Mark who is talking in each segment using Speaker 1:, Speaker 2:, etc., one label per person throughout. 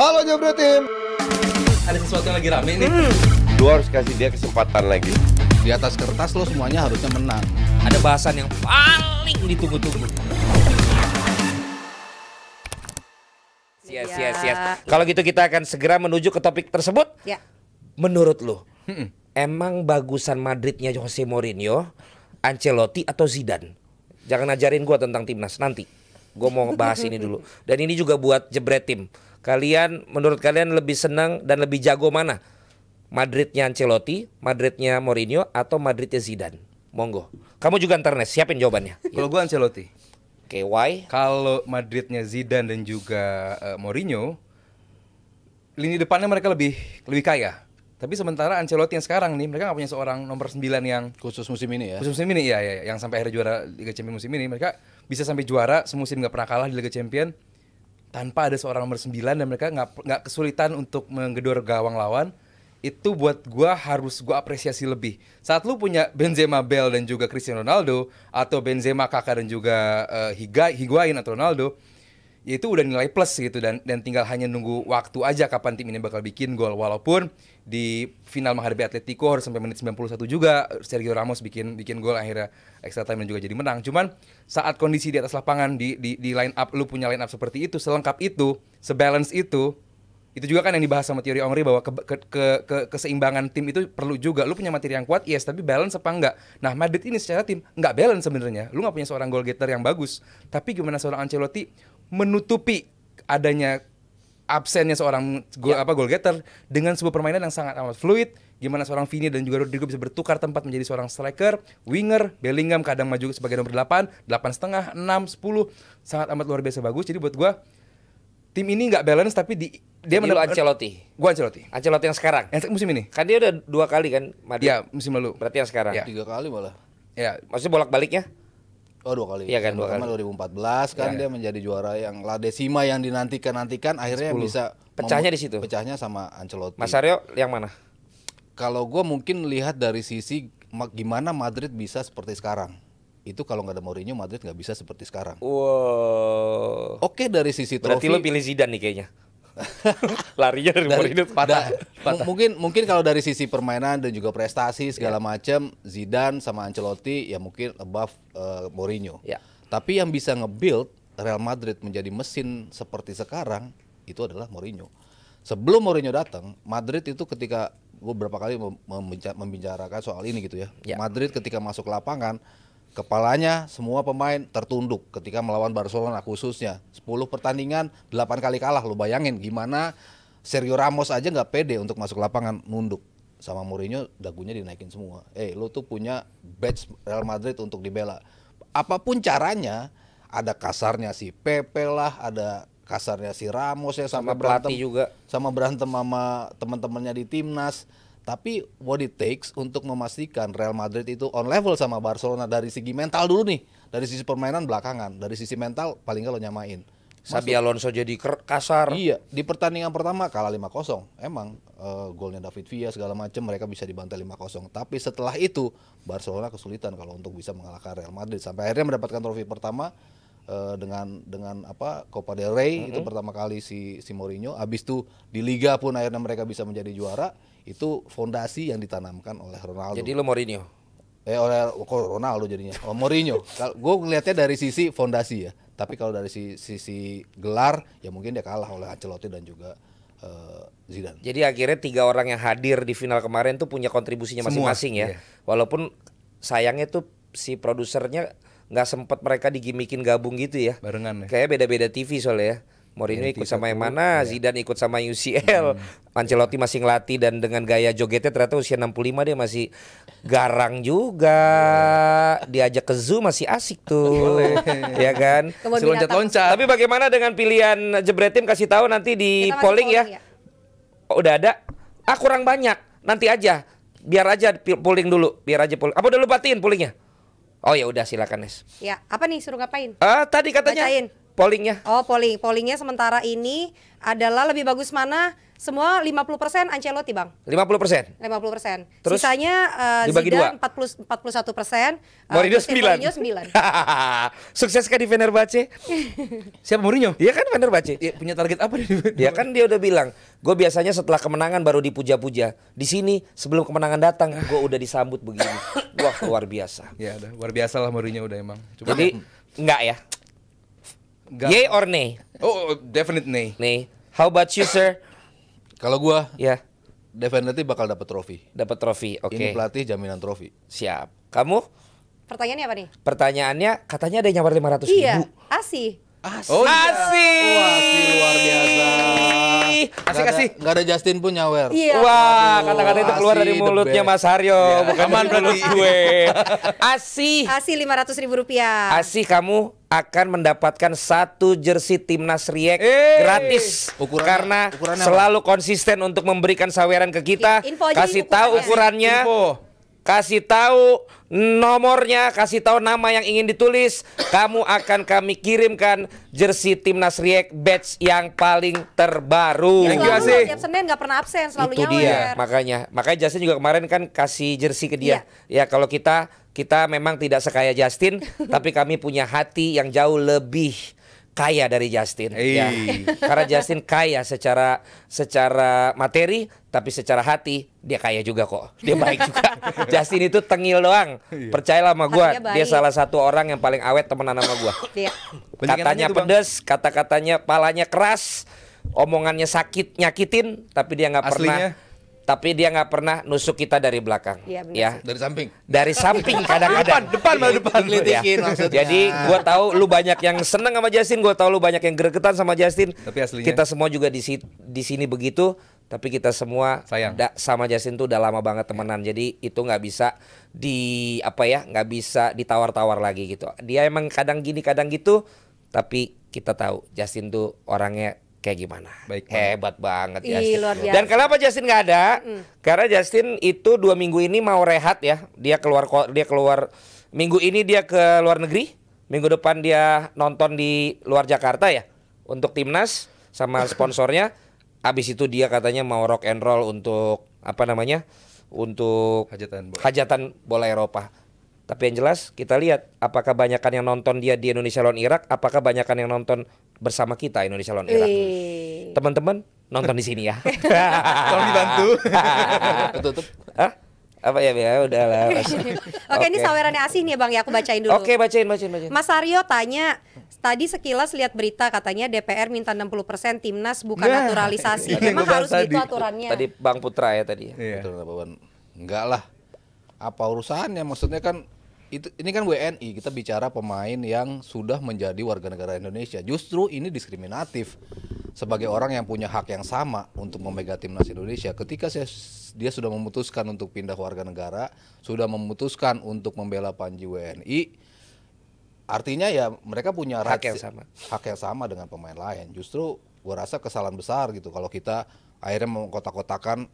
Speaker 1: Halo Jabra Team.
Speaker 2: Ada sesuatu yang lagi rame nih. Hmm.
Speaker 3: Lu harus kasih dia kesempatan
Speaker 1: lagi. Di atas kertas lo semuanya harusnya menang. Ada bahasan yang paling ditunggu-tunggu.
Speaker 3: Yes, iya. yes, yes. Kalau gitu kita akan segera menuju ke topik tersebut. Ya. Menurut lo, hmm. emang bagusan Madridnya Jose Mourinho, Ancelotti atau Zidane? Jangan ajarin gua tentang timnas nanti. Gue mau bahas ini dulu. Dan ini juga buat jebret tim. Kalian menurut kalian lebih senang dan lebih jago mana? Madridnya Ancelotti, Madridnya Mourinho atau Madridnya Zidane? Monggo. Kamu juga ntar nih, siapin jawabannya. Kalau gue Ancelotti. Oke, why? Kalau Madridnya Zidane dan juga uh, Mourinho,
Speaker 2: lini depannya mereka lebih lebih kaya tapi sementara Ancelotti yang sekarang nih, mereka nggak punya seorang nomor 9 yang khusus musim ini ya. Khusus musim ini ya, ya, yang sampai akhirnya juara Liga Champions musim ini, mereka bisa sampai juara semusim nggak pernah kalah di Liga Champions tanpa ada seorang nomor 9 dan mereka nggak nggak kesulitan untuk menggedor gawang lawan. Itu buat gua harus gua apresiasi lebih. Saat lu punya Benzema, Bell dan juga Cristiano Ronaldo atau Benzema, Kakak dan juga uh, Higa, Higuain atau Ronaldo, ya itu udah nilai plus gitu dan dan tinggal hanya nunggu waktu aja kapan tim ini bakal bikin gol walaupun di final menghadapi Atletico harus sampai menit 91 juga Sergio Ramos bikin bikin gol akhirnya extra time dan juga jadi menang cuman saat kondisi di atas lapangan di di, di line up lu punya line up seperti itu selengkap itu sebalance itu itu juga kan yang dibahas sama teori Ongri bahwa ke, ke, ke, ke, keseimbangan tim itu perlu juga lu punya materi yang kuat yes tapi balance apa enggak nah Madrid ini secara tim enggak balance sebenarnya lu nggak punya seorang goal getter yang bagus tapi gimana seorang Ancelotti menutupi adanya absennya seorang gol yeah. apa goal getter dengan sebuah permainan yang sangat amat fluid gimana seorang Vini dan juga Rodrigo bisa bertukar tempat menjadi seorang striker, winger, Bellingham kadang maju sebagai nomor 8, 8 setengah, 6, 10 sangat amat luar biasa bagus. Jadi buat gua tim ini nggak balance tapi di,
Speaker 3: dia menurut Ancelotti. Gua Ancelotti. Ancelotti yang sekarang. Yang musim ini. Kan dia udah dua kali kan Madrid. Ya, musim lalu. Berarti yang sekarang. Ya. Tiga kali malah. Ya, maksudnya bolak-baliknya? Oh dua kali. Iya kan
Speaker 1: dua kali. 2014 kan ya. dia menjadi juara yang La Decima yang dinantikan nantikan akhirnya 10. bisa pecahnya di situ. Pecahnya sama Ancelotti. Mas Aryo yang mana? Kalau gue mungkin lihat dari sisi gimana Madrid bisa seperti sekarang. Itu kalau nggak ada Mourinho Madrid nggak bisa seperti sekarang.
Speaker 3: Wow. Oke dari sisi trofi. Berarti lo pilih Zidane nih kayaknya. larinya dari, dari Mourinho patah. Da, patah.
Speaker 1: Mungkin mungkin kalau dari sisi permainan dan juga prestasi segala yeah. macam Zidane sama Ancelotti ya mungkin above uh, Mourinho. Yeah. Tapi yang bisa nge-build Real Madrid menjadi mesin seperti sekarang itu adalah Mourinho. Sebelum Mourinho datang, Madrid itu ketika gue beberapa kali membicarakan soal ini gitu ya. Yeah. Madrid ketika masuk lapangan Kepalanya semua pemain tertunduk ketika melawan Barcelona khususnya. 10 pertandingan 8 kali kalah lo bayangin gimana Sergio Ramos aja nggak pede untuk masuk lapangan nunduk sama Mourinho dagunya dinaikin semua. Eh lo tuh punya badge Real Madrid untuk dibela. Apapun caranya ada kasarnya si Pepe lah, ada kasarnya si Ramos ya sama, sama berantem juga sama berantem sama teman-temannya di timnas. Tapi what it takes untuk memastikan Real Madrid itu on level sama Barcelona dari segi mental dulu nih, dari sisi permainan belakangan, dari sisi mental paling nggak lo nyamain. Sabi Alonso
Speaker 3: jadi kasar. Iya,
Speaker 1: di pertandingan pertama kalah 5-0. Emang uh, golnya David Villa segala macam mereka bisa dibantai 5-0. Tapi setelah itu Barcelona kesulitan kalau untuk bisa mengalahkan Real Madrid sampai akhirnya mendapatkan trofi pertama uh, dengan dengan apa Copa del Rey mm -hmm. itu pertama kali si si Mourinho. Abis itu di liga pun akhirnya mereka bisa menjadi juara itu fondasi yang ditanamkan oleh Ronaldo. Jadi lo Mourinho? Eh oleh kok Ronaldo jadinya. Oh, Mourinho. gue ngelihatnya dari sisi fondasi ya. Tapi kalau dari sisi, sisi gelar ya mungkin dia kalah oleh Ancelotti dan juga uh, Zidane.
Speaker 3: Jadi akhirnya tiga orang yang hadir di final kemarin tuh punya kontribusinya masing-masing ya. Iya. Walaupun sayangnya tuh si produsernya nggak sempat mereka digimikin gabung gitu ya. Barengan ya. Kayaknya beda-beda TV soalnya ya. Mourinho ikut sama yang mana, iya. Zidane ikut sama UCL, hmm. Ancelotti masih ngelatih dan dengan gaya jogetnya ternyata usia 65 dia masih garang juga. Iya. Diajak ke zoo masih asik tuh. ya kan? Loncat-loncat. Tapi bagaimana dengan pilihan jebret tim kasih tahu nanti di polling, polling ya. ya. Oh, udah ada? Ah kurang banyak. Nanti aja. Biar aja polling dulu, biar aja polling. Apa udah lupatin pollingnya? Oh ya udah silakan Nes.
Speaker 4: Ya, apa nih suruh ngapain? Ah, tadi katanya. Bacain pollingnya. Oh, polling. Pollingnya sementara ini adalah lebih bagus mana? Semua 50% Ancelotti, Bang.
Speaker 3: 50%. 50%.
Speaker 4: Terus sisanya uh, dibagi Zidane dua. 40 41%. Eh, Mourinho uh, 9. Mourinho 9.
Speaker 3: Sukses kan di Fenerbahce? Siapa Mourinho? Iya kan Fenerbahce. Ya, punya target apa dia? Ya kan dia udah bilang, gue biasanya setelah kemenangan baru dipuja-puja. Di sini sebelum kemenangan datang, gue udah disambut begini. Wah, luar biasa. Iya, luar biasa lah Mourinho udah emang. Cuma Jadi ya, hmm. enggak ya? Gak. Yay or nay? Oh, oh definite nay. Nay. How about you, sir? Kalau gua, ya. Yeah. Definitely bakal dapat trofi. Dapat trofi. Oke. Okay. Ini pelatih jaminan trofi. Siap. Kamu? Pertanyaannya apa nih? Pertanyaannya katanya ada yang nyamar
Speaker 1: 500 iya. ribu.
Speaker 4: Iya. Asih. Asih. Oh, iya. Asih. Wah, luar biasa.
Speaker 1: Kasih kasih. Gak ada Justin pun nyawer. Iya. Wah, kata-kata itu keluar dari mulutnya ya. Mas Haryo, ya. bukan Aman berarti gue.
Speaker 4: Asih. Asih lima ratus ribu rupiah. Asih kamu
Speaker 3: akan mendapatkan satu jersey timnas Riek Eey. gratis ukurannya, karena ukurannya selalu konsisten untuk memberikan saweran ke kita. Iya, info kasih tahu ukurannya. Info kasih tahu nomornya, kasih tahu nama yang ingin ditulis, kamu akan kami kirimkan jersey timnas Riek batch yang paling terbaru. Thank you sih. Tiap
Speaker 4: Senin nggak pernah absen, selalu Itu dia,
Speaker 3: makanya. Makanya Justin juga kemarin kan kasih jersey ke dia. Iya. Ya kalau kita kita memang tidak sekaya Justin, tapi kami punya hati yang jauh lebih kaya dari Justin. Hey. Ya. Karena Justin kaya secara secara materi, tapi secara hati dia kaya juga kok. Dia baik
Speaker 1: juga.
Speaker 4: Justin
Speaker 3: itu tengil doang. Iya. Percayalah sama gua, dia salah satu orang yang paling awet temenan sama gua.
Speaker 4: Iya. Katanya
Speaker 3: pedes, kata-katanya palanya keras, omongannya sakit, nyakitin, tapi dia nggak pernah tapi dia nggak pernah nusuk kita dari belakang iya, ya, ya. dari samping dari samping kadang-kadang depan depan depan ya. jadi gue tahu lu banyak yang seneng sama Justin gue tahu lu banyak yang gregetan sama Justin tapi aslinya kita semua juga di, di sini begitu tapi kita semua Sayang. Da, sama Justin tuh udah lama banget temenan jadi itu nggak bisa di apa ya nggak bisa ditawar-tawar lagi gitu dia emang kadang gini kadang gitu tapi kita tahu Justin tuh orangnya kayak gimana Baik hebat banget, banget Justin luar biasa. dan kenapa Justin nggak ada mm. karena Justin itu dua minggu ini mau rehat ya dia keluar dia keluar minggu ini dia ke luar negeri minggu depan dia nonton di luar Jakarta ya untuk timnas sama sponsornya Abis itu dia katanya mau rock and roll untuk apa namanya? Untuk hajatan bola, hajatan bola Eropa. Tapi yang jelas kita lihat apakah banyakkan yang nonton dia di Indonesia lawan Irak, apakah banyakkan yang nonton bersama kita Indonesia lawan Irak. Teman-teman nonton di sini ya. Tolong dibantu. Tutup. Hah? apa ya ya udah lah oke okay. ini sawerannya
Speaker 4: asih nih bang ya aku bacain dulu oke okay, bacain bacain bacain Mas Aryo tanya tadi sekilas lihat berita katanya DPR minta 60% timnas bukan nah, naturalisasi memang iya, harus gitu tadi, gitu aturannya tadi
Speaker 1: Bang Putra ya tadi ya? iya. Betul, enggak lah apa urusannya maksudnya kan itu ini kan WNI kita bicara pemain yang sudah menjadi warga negara Indonesia justru ini diskriminatif sebagai orang yang punya hak yang sama untuk memegang timnas Indonesia ketika saya, dia sudah memutuskan untuk pindah warga negara sudah memutuskan untuk membela Panji WNI artinya ya mereka punya hak yang sama hak yang sama dengan pemain lain justru gue rasa kesalahan besar gitu kalau kita akhirnya mengkotak-kotakan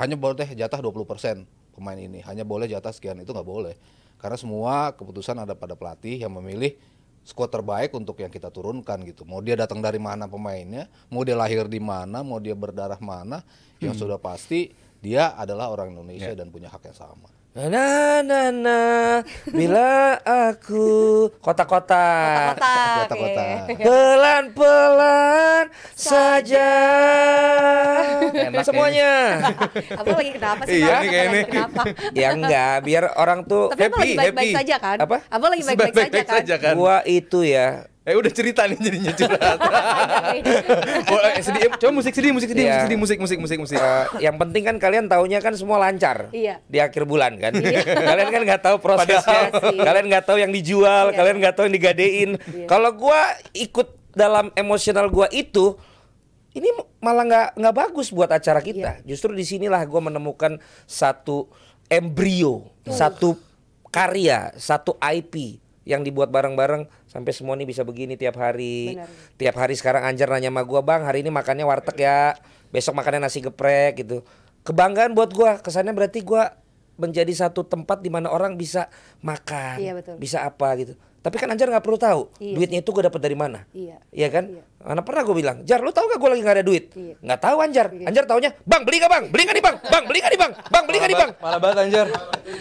Speaker 1: hanya boleh jatah 20% pemain ini hanya boleh jatah sekian itu nggak boleh karena semua keputusan ada pada pelatih yang memilih skuad terbaik untuk yang kita turunkan gitu. Mau dia datang dari mana pemainnya, mau dia lahir di mana, mau dia berdarah mana, hmm. yang sudah pasti dia adalah orang Indonesia yeah. dan punya hak yang sama. Nah, nah, nah, nah. bila aku kota-kota
Speaker 4: kota-kota iya. pelan-pelan saja Enak semuanya. Apa lagi kenapa sih? Iya nih Kenapa? Ya enggak,
Speaker 3: biar orang tuh Tapi happy, lagi baik-baik happy. saja kan? Apa?
Speaker 4: Apa lagi baik-baik saja, kan?
Speaker 3: saja kan? Gua itu ya Eh udah cerita nih jadinya curhat. oh, eh, sedih, coba musik sedih, musik sedih, yeah. musik sedih, musik musik musik musik. Uh, yang penting kan kalian taunya kan semua lancar. Iya. Yeah. Di akhir bulan kan. Yeah. Kalian kan nggak tahu prosesnya. Padahal. Iya kalian nggak tahu yang dijual, yeah. kalian nggak tahu yang digadein. Yeah. Kalau gua ikut dalam emosional gua itu ini malah nggak nggak bagus buat acara kita. Yeah. Justru disinilah gua menemukan satu embrio, satu karya, satu IP yang dibuat bareng-bareng sampai semua ini bisa begini tiap hari. Benar. Tiap hari sekarang Anjar nanya sama gua, "Bang, hari ini makannya warteg ya. Besok makannya nasi geprek." gitu. Kebanggaan buat gua. Kesannya berarti gua menjadi satu tempat di mana orang bisa makan, iya, bisa apa gitu. Tapi kan Anjar nggak perlu tahu iya. duitnya itu gue dapat dari mana. Iya. Iya kan? Iya. Mana pernah gue bilang, Jar, lu tau gak gue lagi nggak ada duit? Iya. Nggak tahu Anjar. Iya. Anjar taunya, Bang beli gak bang? Beli gak nih bang? Bang beli gak nih bang? Bang beli gak nih bang? Malah banget Anjar.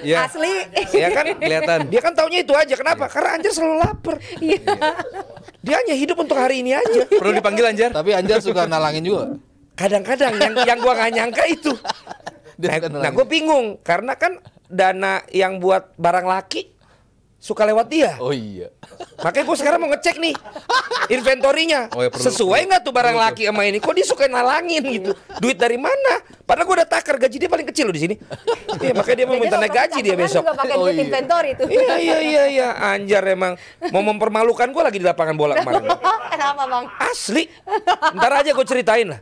Speaker 3: Iya. Asli.
Speaker 4: Iya kan? Kelihatan.
Speaker 3: Dia kan taunya itu aja. Kenapa? Iya. Karena Anjar selalu lapar. Iya. Dia hanya hidup untuk hari ini aja. Perlu dipanggil Anjar. Tapi Anjar suka nalangin juga. Kadang-kadang yang yang gue gak nyangka itu. Dia nah, nah gue bingung karena kan dana yang buat barang laki suka lewat dia. Oh iya. Makanya gue sekarang mau ngecek nih inventorinya. Oh, ya, Sesuai nggak tuh barang laki sama ini? Kok dia suka nalangin gitu? Duit dari mana? Padahal gue udah takar gaji dia paling kecil loh di sini. Iya, makanya dia mau minta naik gaji dia besok. Juga pakai oh, iya. inventory itu. Iya iya iya iya anjar emang mau mempermalukan gue lagi di lapangan bola kemarin.
Speaker 4: Oh, kenapa bang?
Speaker 3: Asli. Ntar aja gue ceritain lah.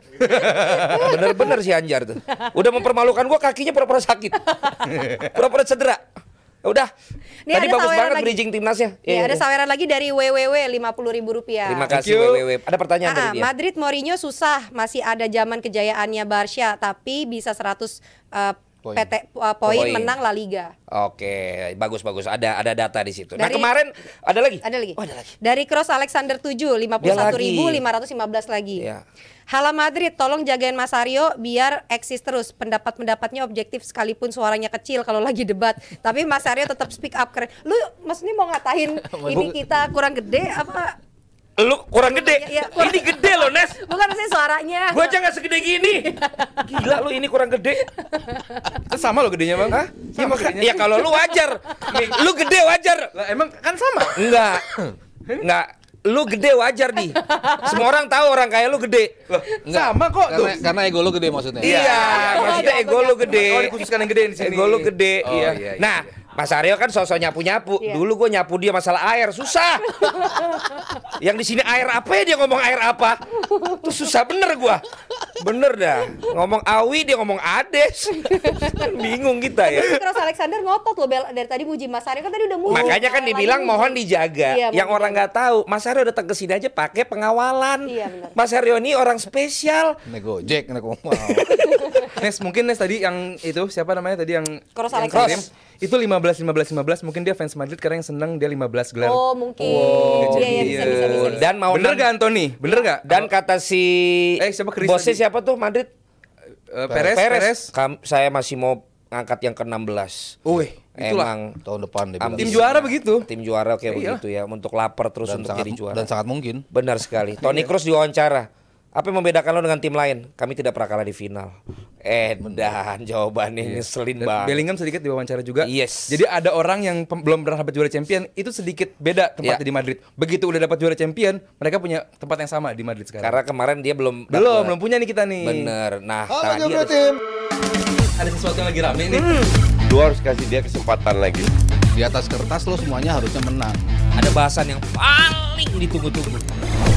Speaker 3: Bener-bener si anjar tuh. Udah mempermalukan gue kakinya pura-pura sakit. Pura-pura cedera. Ya udah.
Speaker 4: Ini Tadi bagus banget lagi. bridging
Speaker 3: timnasnya. Ya, ya, ya, ada saweran
Speaker 4: iya. lagi dari www lima puluh ribu rupiah. Terima kasih www.
Speaker 3: Ada pertanyaan ah, dari dia. Madrid
Speaker 4: Mourinho susah, masih ada zaman kejayaannya Barca, tapi bisa 100 uh, Point. PT uh, poin menang La Liga.
Speaker 3: Oke, bagus bagus. Ada ada data di situ. Nah, dari, nah, kemarin ada lagi. Ada
Speaker 4: lagi. Oh, ada lagi. Dari Cross Alexander 7 51.515 lagi. lagi. Ya. Hala Madrid, tolong jagain Mas Aryo biar eksis terus. Pendapat-pendapatnya objektif sekalipun suaranya kecil kalau lagi debat. Tapi Mas Aryo tetap speak up keren. Lu maksudnya mau ngatain ini kita kurang gede apa
Speaker 3: lu kurang gede. Ya, kurang... Ini gede loh, Nes. Bukan
Speaker 4: sih suaranya. Gua
Speaker 3: aja gak segede gini. Gila lu ini kurang gede.
Speaker 2: Itu sama lo gedenya, Bang. Hah?
Speaker 3: Ya, ya kalau lu wajar. Lu gede wajar. Lah, emang kan sama? Enggak. Enggak, lu gede wajar di Semua orang tahu orang kaya lu gede. Loh, Sama kok karena, tuh. Karena ego lu gede maksudnya. Iya, iya. maksudnya iya. ego lu gede. Oh, dikhususkan yang gede di sini. Ego lu gede, oh, iya. iya. iya nah, Mas Aryo kan sosok nyapu-nyapu. Yeah. Dulu gue nyapu dia masalah air, susah. yang di sini air apa ya dia ngomong air apa? tuh susah bener gue. Bener dah. Ngomong Awi dia ngomong Ades. Kan bingung kita ya. Terus
Speaker 4: Alexander ngotot loh Bel dari tadi muji Mas Aryo kan tadi udah muji. Makanya kan dibilang lagi. mohon dijaga. Iya, yang
Speaker 3: orang nggak tahu, Mas Aryo datang ke sini aja pakai pengawalan. Iya, bener. Mas Aryo ini orang spesial.
Speaker 1: Nego Jack, nego
Speaker 3: Nes mungkin Nes tadi yang itu siapa namanya tadi yang
Speaker 4: Cross yang Alexander. Cross.
Speaker 2: Itu 15 15 15 mungkin dia fans Madrid karena yang seneng dia 15 gelar. Oh, mungkin. Oh, iya, iya, bisa, bisa, bisa, bisa. Dan mau Bener
Speaker 3: gak Anthony? Bener gak? Dan kata si eh, siapa Chris bosnya siapa tuh Madrid? Uh, Perez, Perez. Kam, saya masih mau ngangkat yang ke-16. Wih,
Speaker 1: Emang tahun depan dia tim juara
Speaker 3: begitu. Tim juara kayak begitu ya, untuk lapar terus dan untuk sangat, jadi juara. Dan sangat mungkin. Benar sekali. Tony iya. Kroos diwawancara apa yang membedakan lo dengan tim lain? Kami tidak pernah kalah di final. Eh, dan jawabannya ini iya. ngeselin banget.
Speaker 2: Bellingham sedikit diwawancara
Speaker 3: juga. Yes. Jadi
Speaker 2: ada orang yang belum pernah dapat juara champion, itu sedikit beda tempatnya yeah. di Madrid. Begitu udah dapat juara champion, mereka punya tempat yang sama di Madrid sekarang. Karena kemarin dia belum belum dapet. belum punya nih kita nih. Bener. Nah, Halo, tadi ada,
Speaker 1: tim. ada sesuatu yang lagi rame nih. Hmm.
Speaker 3: harus kasih dia kesempatan lagi.
Speaker 1: Di atas kertas lo semuanya harusnya menang. Ada bahasan yang paling
Speaker 4: ditunggu-tunggu.